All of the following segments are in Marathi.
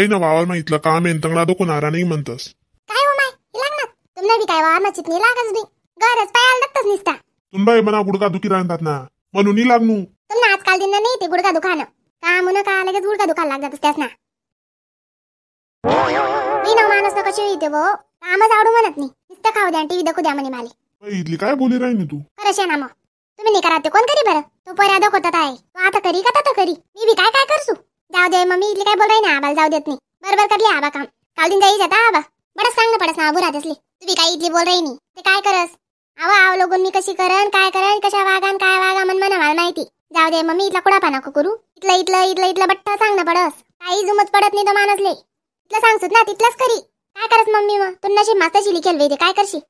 बाई ना वावर माहितलं काम यंत्रणा दोको नारा नाही म्हणतस काय हो माय लागणार तुमना बी काय वावर माचित नाही लागच बी गरज पायाला दत्तस निस्ता तुम बाई मना गुडका दुखी राहतात ना म्हणून नाही लागणू तुमना आजकाल दिन नाही ते गुडका दुकान का मुन का लगेच गुडका दुखायला लागतात त्यास ना मी ना माणूस ना कशी येते वो काम आवडू म्हणत नाही नुसतं खाऊ द्या टीव्ही देखू द्या म्हणे माले बाई, इथली काय बोली राहिली तू खरंच आहे ना मग तुम्ही नाही करा ते कोण करी बरं तो पर्या दाखवतात आहे तो आता करी का तता करी मी बी काय काय करसू दे मम्मी इथली काय बोल रही ना आबाला जाऊ देत नाही बरोबर करली आबा काम काल दिन जाई जाता आबा बडा सांग ना पडस ना अबू राहतेसली भी काय इथली बोल रही नाही ते काय करस आवा आव लोगून मी कशी करन काय करन कशा वागान काय वागा मन म्हणा मला माहिती जाऊ दे मम्मी इथला कुडा पाना करू इथलं इथलं इथलं इथलं बट्टा सांग ना पडस काही जुमत पडत नाही तो माणसले इथलं सांगसूत ना तिथलंच करी काय करस मम्मी मग तू नशी मास्ताशी लिखेल वेदे काय करशी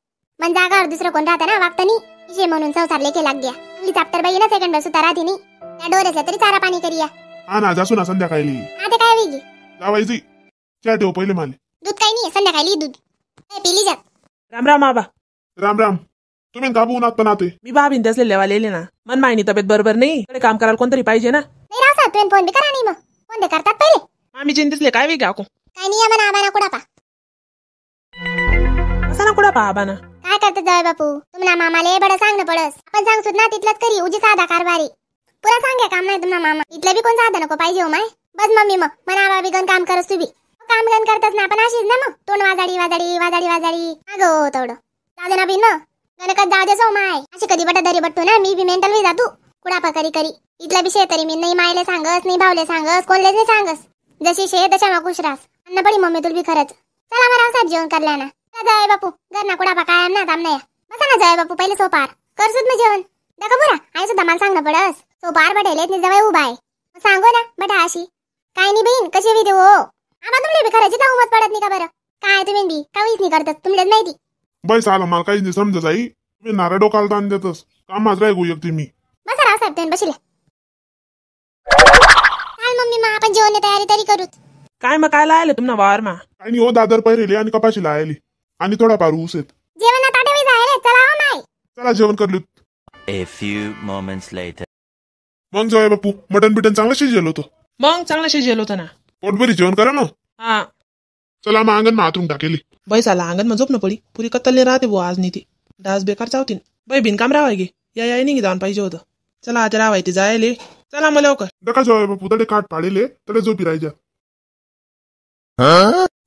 मन जागावर दुसरं कोण राहता ना वागतानी जे म्हणून संसार लेखे लाग गया चाप्टर बाई ना सेकंड बसू तरा तिने त्या डोऱ्याचा तरी चारा पाणी करिया आना जासू ना संध्याकाळी आता काय होईल जावायची चहा ठेव पहिले माले दूध काही नाही संध्याकाळी दूध काय पिली जात राम राम आबा राम राम तुम्ही काबू उन्हात पण आते मी बा लेवा लेले ना मन मायनी तब्येत बरोबर नाही इकडे काम करायला कोणतरी पाहिजे ना नाही राव तुम्ही फोन बी करा नाही मग फोन बी करतात पहिले आम्ही चिंतितले काय वेग को काय नाही आम्हाला आबाना कुडापा असा ना कुडा पहा आबाना काय करते जाय बापू तुम्हाला मामाले बडं सांगणं पडस आपण सांगतो ना तिथलंच करी उजी साधा कारभारी पुरा सांगे काम नाही तुम्हाला मामा इथलं बी कोण साधन नको पाहिजे हो माय बस मम्मी मग मना बाबी गण काम करस तू बी काम गण करतच ना आपण अशीच ना मग तोंड वाजाडी वाजाडी वाजाडी वाजाडी अगो हो तेवढं जाऊ ना बी न गणकच जाऊ माय अशी कधी बटा दरी बटतो ना मी बी मेंटल बी जातो कुडापा करी करी इथला बी शेतरी मी नाही मायले सांगस नाही भावले सांगस कोणलेच नाही सांगस जशी शे तशा मग खुश अन्न पडी मम्मी भी बी खरंच चला मला साहेब जेवण करल्या ना जय बापू घरना ना कुडापा काय ना थांब नाही बापू पहिले सोपार करसूत ना जेवण दाखव बरा आई सुद्धा मला सांगणं पडस तो बार बटेले जवळ उभा आहे सांगो ना बटा अशी काय नाही बहीण कशी विधी हो आबा तुमले बी खरंच जाऊ मत पडत नाही का बरं काय तुम्ही बी काहीच नाही करतात नाही माहिती बस आला मला काहीच नाही समजत आई मी नारा डोकाला ताण देतस कामाच राहू एकटी मी बसा राव साहेब तुम्ही बसले काल मम्मी मग आपण जेवण तयारी तरी करूत काय मग काय लायले तुमना वार मा आणि हो दादर पहिरेली आणि कपाशी लायली आणि थोडा पार ऊस येत जेवणात आठवी जायले चला हो नाही चला जेवण करलीत A few moments later. मग जाय बापू मटन बिटन चांगलं शिजेल होतो मग चांगला शिजेल होता ना पोटभरी जेवण करा ना हो. हा चला मग अंगण मातून टाकेली बाई चला अंगण मग झोप ना पडी पुरी कत्तलने राहते बुवा आज नीती डास बेकार चावतीन बाई बिनकाम राहाय गे या याय नाही जाऊन पाहिजे होतं चला आता राहाय ते जायले चला मला लवकर नका जाय बापू तडे काट पाडेले तडे झोपी राहायच्या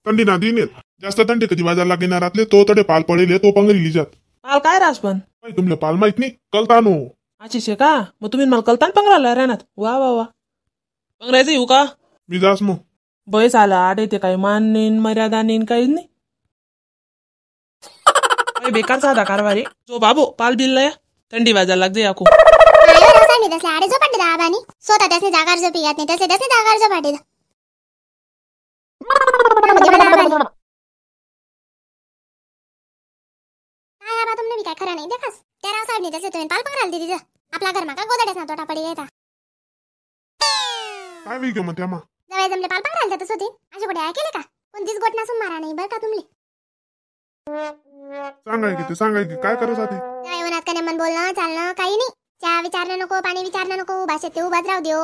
थंडी ना दिन जास्त थंडी कधी वाजायला रातले तो तडे पाल पडेले तो पंगरी जात पाल काय रास पण तुमले पाल माहित नाही कलतानो शे का मग तुम्ही मला कलतान पंगराला रानात वा वा वा पंगरायचं येऊ का मी जास मग बैस आला आडे ते काही मान नेन मर्यादा नेन काही नाही बेकार साधा कारवारी जो बाबो पाल बिल या थंडी वाजायला लागते आकू आले हो, हो सांगितलं असले आडे दाबानी स्वतः त्यासने जागार जो यात नाही जागार तुम्ही मी काय खरा नाही देखास त्या राव साहेब त्याचे तुम्ही पाल पकडाल दिदी आपला घर माका गोदड्यास ना तोटा पडी येता काय वेळ गमत यामा जवळ जमले पाल पकडाल देतच होती असे कुठे ऐकले का कोणतीच गोट नसून मारा नाही बरं का तुम्ही सांगाय की तू सांगाय की काय करत आहे काय वनात कने मन बोलणं चालणं काही नाही चहा विचारणं नको पाणी विचारणं नको उभाशे ते उभाच राहू देऊ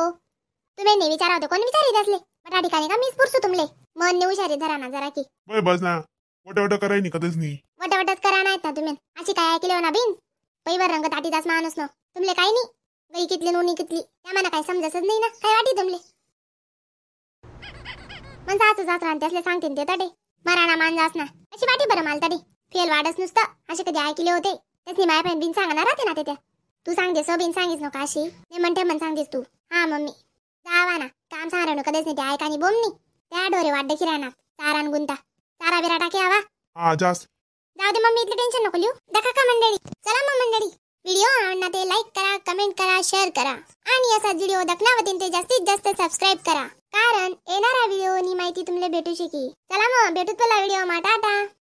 तुम्ही नाही विचारावते कोण विचारी असले बटा ठिकाणी का मीच पुरसू तुमले मन ने हुशारी धरा ना जरा की बस ना वटवट कराय कधीच नाही वटवटच करा नाही तुम्ही अशी काय ऐकले हो ना बिन पैवर रंग ताटीदास माणूस ना तुमले काय नाही गई कितले नोनी कितली त्या मला काय समजतच नाही ना काय वाटी तुमले मन जाच जात राहते असले सांगतीन ते तडे मराणा मान जास ना अशी वाटी बरं माल तडे फेल वाढच नुसतं असे कधी ऐकले होते नाही माय पण बिन सांगणार राहते ना ते त्या तू सांग सो हो बिन सांगितलं नका अशी ते म्हणते म्हण सांगतेस तू हा मम्मी जावा ना काम सांगणार कधीच नाही ते ऐकानी बोमनी त्या डोरे वाट देखी राहणार चारान गुंता चारा बिरा टाके हवा हा जाऊ दे मम्मी इतले टेन्शन नको लिहू देखा का मंडळी चला मग मंडळी व्हिडिओ आवडला ते लाईक करा कमेंट करा शेअर करा आणि असा व्हिडिओ वतीन ते जास्तीत जास्त सबस्क्राईब करा कारण येणारा व्हिडिओ नी माहिती तुमले भेटू शकी चला मग भेटू तुला व्हिडिओ मा टाटा